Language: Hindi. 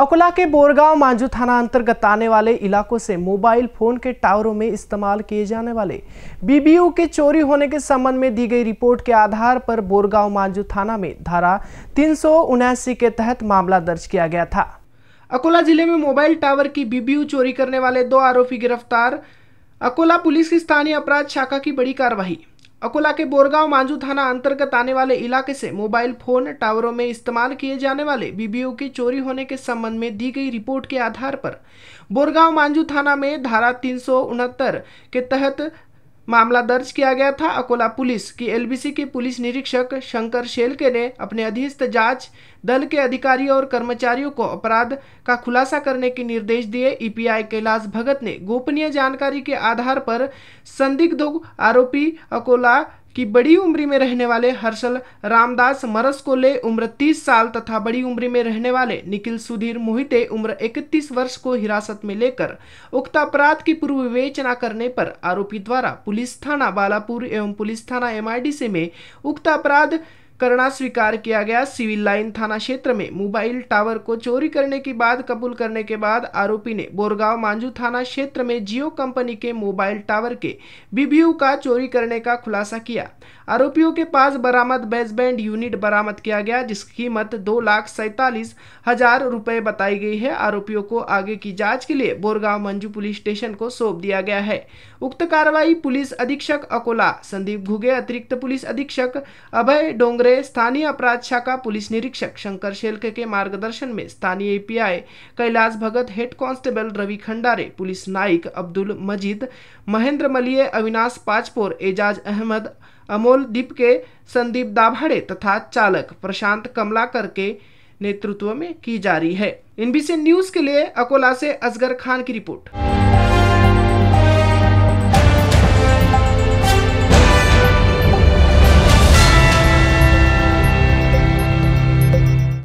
अकोला के बोरगांव मांझू थाना अंतर्गत आने वाले इलाकों से मोबाइल फोन के टावरों में इस्तेमाल किए जाने वाले बीबीयू के चोरी होने के संबंध में दी गई रिपोर्ट के आधार पर बोरगांव मांझू थाना में धारा तीन के तहत मामला दर्ज किया गया था अकोला जिले में मोबाइल टावर की बीबीयू चोरी करने वाले दो आरोपी गिरफ्तार अकोला पुलिस की स्थानीय अपराध शाखा की बड़ी कार्रवाई अकोला के बोरगांव मांझू थाना अंतर्गत आने वाले इलाके से मोबाइल फोन टावरों में इस्तेमाल किए जाने वाले बीबीओ की चोरी होने के संबंध में दी गई रिपोर्ट के आधार पर बोरगांव मांझू थाना में धारा तीन के तहत मामला दर्ज किया गया था अकोला पुलिस की एलबीसी के पुलिस निरीक्षक शंकर शेलके ने अपने अधीस्थ जांच दल के अधिकारियों और कर्मचारियों को अपराध का खुलासा करने के निर्देश दिए ईपीआई e कैलाश भगत ने गोपनीय जानकारी के आधार पर संदिग्ध आरोपी अकोला कि बड़ी उम्र में रहने वाले हर्षल रामदास मरस को ले उम्र 30 साल तथा बड़ी उम्र में रहने वाले निखिल सुधीर मोहिते उम्र 31 वर्ष को हिरासत में लेकर उक्त अपराध की पूर्व विवेचना करने पर आरोपी द्वारा पुलिस थाना बालापुर एवं पुलिस थाना एमआईडीसी में उक्त अपराध करना स्वीकार किया गया सिविल लाइन थाना क्षेत्र में मोबाइल टावर को चोरी करने की बात कबूल करने के बाद आरोपी ने बोरगांव मांझू थाना क्षेत्र में जियो कंपनी के मोबाइल टावर के बीबीयू का चोरी करने का खुलासा किया आरोपियों के पास बरामद बेसबैंड यूनिट बरामद किया गया जिसकी कीमत दो लाख सैतालीस हजार रुपए बताई गई है आरोपियों को आगे की जांच के लिए बोरगांव मंजू पुलिस स्टेशन को सौंप दिया गया है उक्त कार्रवाई पुलिस अधीक्षक अकोला संदीप घुगे अतिरिक्त पुलिस अधीक्षक अभय डोंगर डोगरे स्थानीय अपराध शाखा पुलिस निरीक्षक शंकर शेलके के मार्गदर्शन में स्थानीय API Kailash Bhagat head constable Ravi Khandare police Naik Abdul Majid Mahendra Maliye Avinash Pachpor Ejaz Ahmad Amol Deep के संदीप दाभाड़े तथा चालक प्रशांत कमलाकर के नेतृत्व में की जा रही है एनबीसी न्यूज के लिए अकोला से असगर खान की रिपोर्ट